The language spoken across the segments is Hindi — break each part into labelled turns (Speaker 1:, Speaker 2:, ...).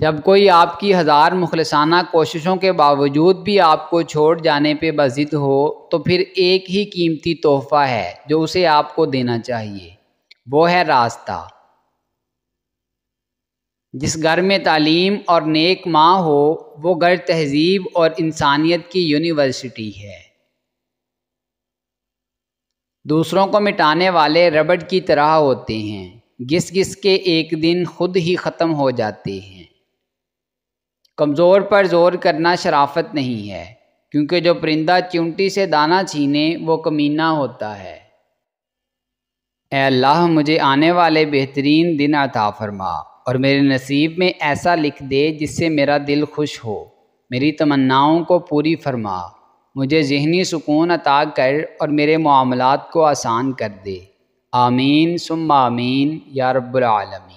Speaker 1: जब कोई आपकी हज़ार मुखलसाना कोशिशों के बावजूद भी आपको छोड़ जाने पे बजिद हो तो फिर एक ही कीमती तोहफ़ा है जो उसे आपको देना चाहिए वो है रास्ता जिस घर में तालीम और नेक माँ हो वो घर तहजीब और इंसानियत की यूनिवर्सिटी है दूसरों को मिटाने वाले रबड़ की तरह होते हैं घिस घिस के एक दिन खुद ही ख़त्म हो जाते हैं कमज़ोर पर जोर करना शराफत नहीं है क्योंकि जो परिंदा चिमटी से दाना छीने वो कमीना होता है ए अल्लाह मुझे आने वाले बेहतरीन दिन अता फरमा और मेरे नसीब में ऐसा लिख दे जिससे मेरा दिल खुश हो मेरी तमन्नाओं को पूरी फरमा मुझे जहनी सुकून अता कर और मेरे मामलात को आसान कर दे आमीन सुम आमीन या रब्बुल आलमीन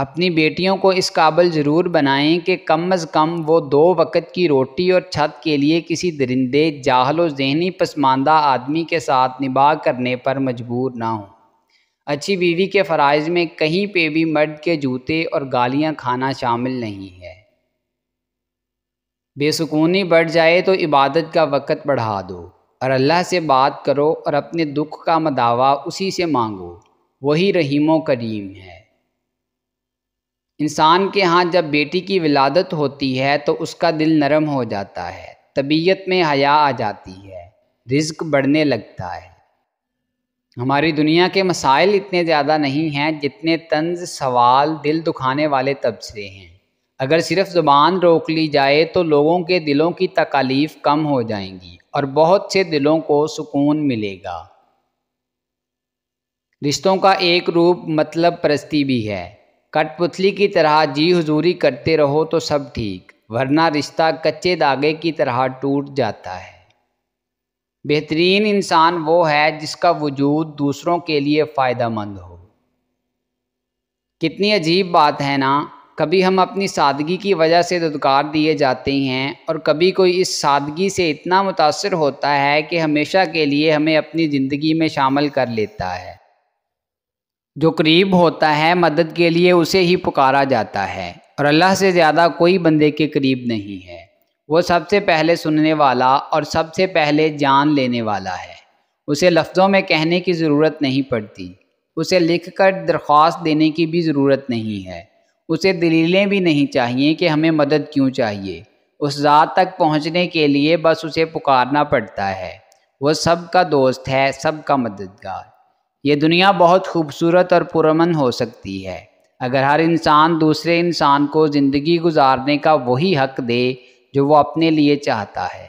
Speaker 1: अपनी बेटियों को इस काबिल ज़रूर बनाएं कि कम अज़ कम वो दो वक़्त की रोटी और छत के लिए किसी दरिंदे जाहलो जहनी पसमानदा आदमी के साथ निभा करने पर मजबूर ना हों अच्छी बीवी के फ़रज़ में कहीं पे भी मर्द के जूते और गालियाँ खाना शामिल नहीं है बेसकूनी बढ़ जाए तो इबादत का वक़्त बढ़ा दो और अल्लाह से बात करो और अपने दुख का मदावा उसी से मांगो वही रहीम करीम है इंसान के यहाँ जब बेटी की विलादत होती है तो उसका दिल नरम हो जाता है तबीयत में हया आ जाती है रिज्क बढ़ने लगता है हमारी दुनिया के मसाइल इतने ज़्यादा नहीं हैं जितने तंज सवाल दिल दुखाने वाले तबसरे हैं अगर सिर्फ ज़ुबान रोक ली जाए तो लोगों के दिलों की तकालीफ कम हो जाएंगी और बहुत से दिलों को सुकून मिलेगा रिश्तों का एक रूप मतलब परस्ती भी है कठपुतली की तरह जी हजूरी करते रहो तो सब ठीक वरना रिश्ता कच्चे धागे की तरह टूट जाता है बेहतरीन इंसान वो है जिसका वजूद दूसरों के लिए फ़ायदा मंद हो कितनी अजीब बात है ना कभी हम अपनी सादगी की वजह से दुदकार दिए जाते हैं और कभी कोई इस सादगी से इतना मुतासर होता है कि हमेशा के लिए हमें अपनी ज़िंदगी में शामिल कर लेता है जो करीब होता है मदद के लिए उसे ही पुकारा जाता है और अल्लाह से ज़्यादा कोई बंदे के करीब नहीं है वो सबसे पहले सुनने वाला और सबसे पहले जान लेने वाला है उसे लफ्ज़ों में कहने की ज़रूरत नहीं पड़ती उसे लिख कर दरख्वास्त देने की भी ज़रूरत नहीं है उसे दलीलें भी नहीं चाहिए कि हमें मदद क्यों चाहिए उस ज़ात तक पहुँचने के लिए बस उसे पुकारना पड़ता है वह सब का दोस्त है सब का मददगार ये दुनिया बहुत खूबसूरत और पुरमन हो सकती है अगर हर इंसान दूसरे इंसान को ज़िंदगी गुजारने का वही हक दे जो वो अपने लिए चाहता है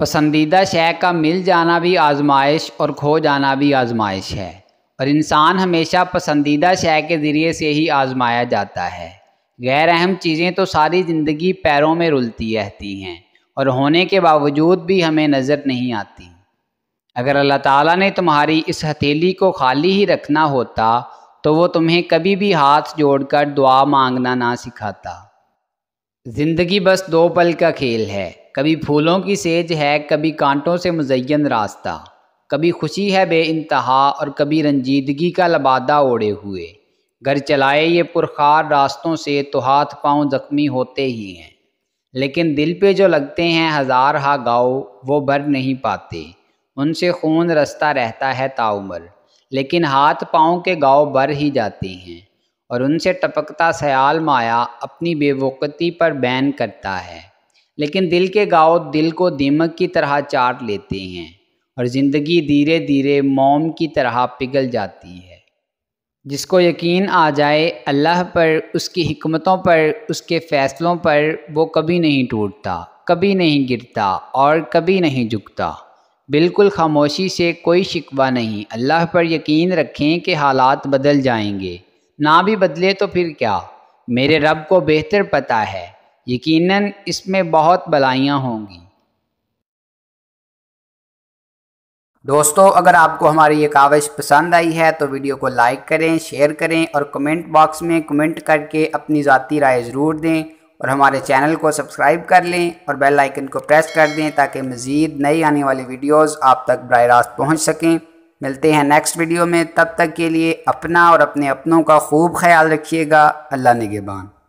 Speaker 1: पसंदीदा शय का मिल जाना भी आजमाइश और खो जाना भी आजमाइश है और इंसान हमेशा पसंदीदा शय के ज़रिए से ही आजमाया जाता है गैर अहम चीज़ें तो सारी ज़िंदगी पैरों में रुलती रहती हैं और होने के बावजूद भी हमें नज़र नहीं आती अगर अल्लाह ताला ने तुम्हारी इस हथेली को खाली ही रखना होता तो वो तुम्हें कभी भी हाथ जोड़कर दुआ मांगना ना सिखाता ज़िंदगी बस दो पल का खेल है कभी फूलों की सेज है कभी कांटों से मुजयन रास्ता कभी खुशी है बे इंतहा और कभी रंजीदगी का लबादा ओढ़े हुए घर चलाए ये पुरखार रास्तों से तो हाथ पांव जख्मी होते ही हैं लेकिन दिल पे जो लगते हैं हज़ार हा गाओ वो भर नहीं पाते उनसे खून रस्ता रहता है ताउमर लेकिन हाथ पाँव के गाँव भर ही जाते हैं और उनसे टपकता सयाल माया अपनी बेवकती पर बैन करता है लेकिन दिल के गाँव दिल को दीमक की तरह चाट लेते हैं और ज़िंदगी धीरे धीरे मोम की तरह पिघल जाती है जिसको यकीन आ जाए अल्लाह पर उसकी हमतों पर उसके फ़ैसलों पर वो कभी नहीं टूटता कभी नहीं गिरता और कभी नहीं झुकता बिल्कुल खामोशी से कोई शिकवा नहीं अल्लाह पर यकीन रखें कि हालात बदल जाएंगे ना भी बदले तो फिर क्या मेरे रब को बेहतर पता है यकीनन इसमें बहुत भलाइयाँ होंगी दोस्तों अगर आपको हमारी ये काविश पसंद आई है तो वीडियो को लाइक करें शेयर करें और कमेंट बॉक्स में कमेंट करके अपनी ज़ाती राय ज़रूर दें और हमारे चैनल को सब्सक्राइब कर लें और बेल आइकन को प्रेस कर दें ताकि मज़ीद नई आने वाली वीडियोस आप तक बर रास्त पहुँच सकें मिलते हैं नेक्स्ट वीडियो में तब तक के लिए अपना और अपने अपनों का खूब ख्याल रखिएगा अल्लाह नगेबान